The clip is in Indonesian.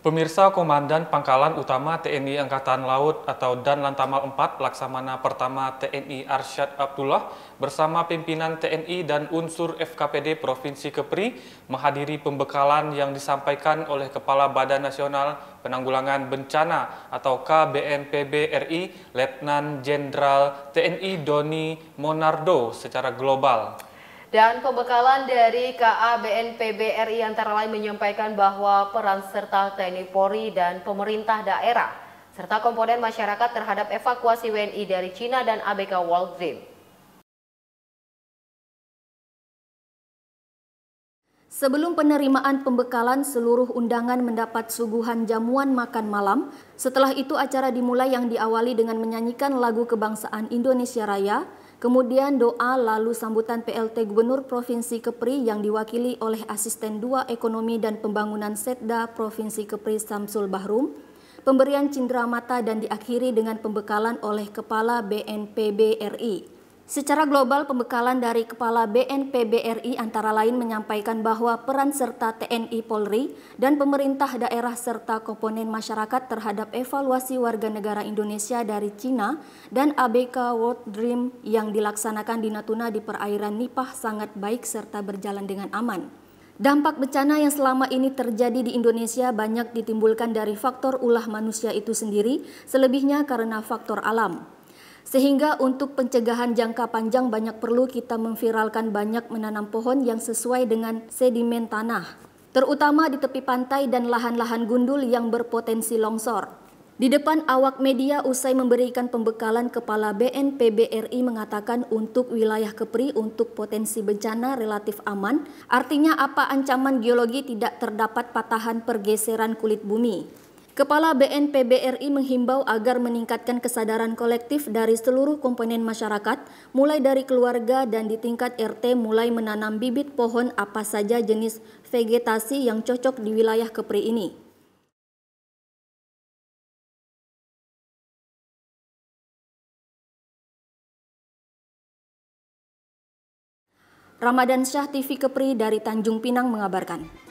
Pemirsa Komandan Pangkalan Utama TNI Angkatan Laut atau Dan Lantamal 4 Laksamana Pertama TNI Arsyad Abdullah bersama pimpinan TNI dan unsur FKPD Provinsi Kepri menghadiri pembekalan yang disampaikan oleh Kepala Badan Nasional Penanggulangan Bencana atau KBNPB RI Letnan Jenderal TNI Doni Monardo secara global. Dan pembekalan dari KA BNPB RI antara lain menyampaikan bahwa peran serta TNI Polri dan pemerintah daerah serta komponen masyarakat terhadap evakuasi WNI dari Cina dan ABK World Dream. Sebelum penerimaan pembekalan, seluruh undangan mendapat suguhan jamuan makan malam. Setelah itu acara dimulai yang diawali dengan menyanyikan lagu kebangsaan Indonesia Raya, Kemudian doa lalu sambutan PLT Gubernur Provinsi Kepri yang diwakili oleh Asisten 2 Ekonomi dan Pembangunan Setda Provinsi Kepri Samsul Bahrum, pemberian cindera mata dan diakhiri dengan pembekalan oleh Kepala BNPB RI. Secara global, pembekalan dari Kepala BNPB RI antara lain menyampaikan bahwa peran serta TNI Polri dan pemerintah daerah serta komponen masyarakat terhadap evaluasi warga negara Indonesia dari Cina dan ABK World Dream yang dilaksanakan di Natuna di perairan Nipah sangat baik serta berjalan dengan aman. Dampak bencana yang selama ini terjadi di Indonesia banyak ditimbulkan dari faktor ulah manusia itu sendiri, selebihnya karena faktor alam. Sehingga untuk pencegahan jangka panjang banyak perlu kita memviralkan banyak menanam pohon yang sesuai dengan sedimen tanah, terutama di tepi pantai dan lahan-lahan gundul yang berpotensi longsor. Di depan awak media usai memberikan pembekalan Kepala BNPB RI mengatakan untuk wilayah Kepri untuk potensi bencana relatif aman, artinya apa ancaman geologi tidak terdapat patahan pergeseran kulit bumi. Kepala BNPB RI menghimbau agar meningkatkan kesadaran kolektif dari seluruh komponen masyarakat, mulai dari keluarga dan di tingkat RT mulai menanam bibit pohon apa saja jenis vegetasi yang cocok di wilayah Kepri ini. Ramadan Syah TV Kepri dari Tanjung Pinang mengabarkan.